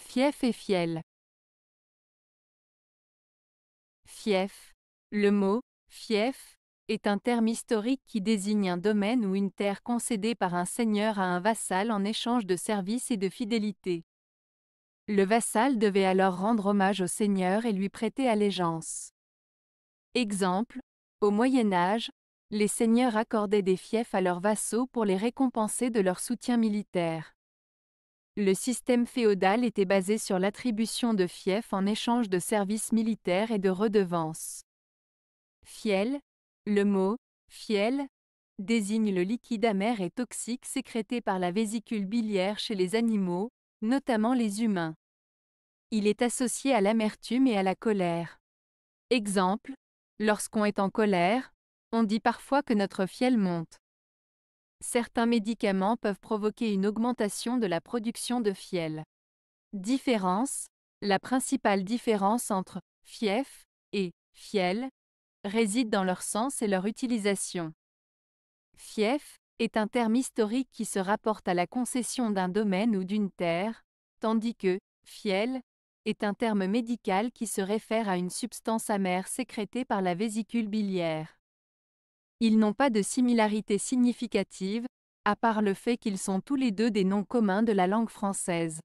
Fief et fiel. Fief. Le mot fief est un terme historique qui désigne un domaine ou une terre concédée par un seigneur à un vassal en échange de services et de fidélité. Le vassal devait alors rendre hommage au seigneur et lui prêter allégeance. Exemple, au Moyen Âge, les seigneurs accordaient des fiefs à leurs vassaux pour les récompenser de leur soutien militaire. Le système féodal était basé sur l'attribution de fiefs en échange de services militaires et de redevances. Fiel, le mot fiel désigne le liquide amer et toxique sécrété par la vésicule biliaire chez les animaux, notamment les humains. Il est associé à l'amertume et à la colère. Exemple, lorsqu'on est en colère, on dit parfois que notre fiel monte. Certains médicaments peuvent provoquer une augmentation de la production de fiel. Différence La principale différence entre fief et fiel réside dans leur sens et leur utilisation. Fief est un terme historique qui se rapporte à la concession d'un domaine ou d'une terre, tandis que fiel est un terme médical qui se réfère à une substance amère sécrétée par la vésicule biliaire. Ils n'ont pas de similarité significative, à part le fait qu'ils sont tous les deux des noms communs de la langue française.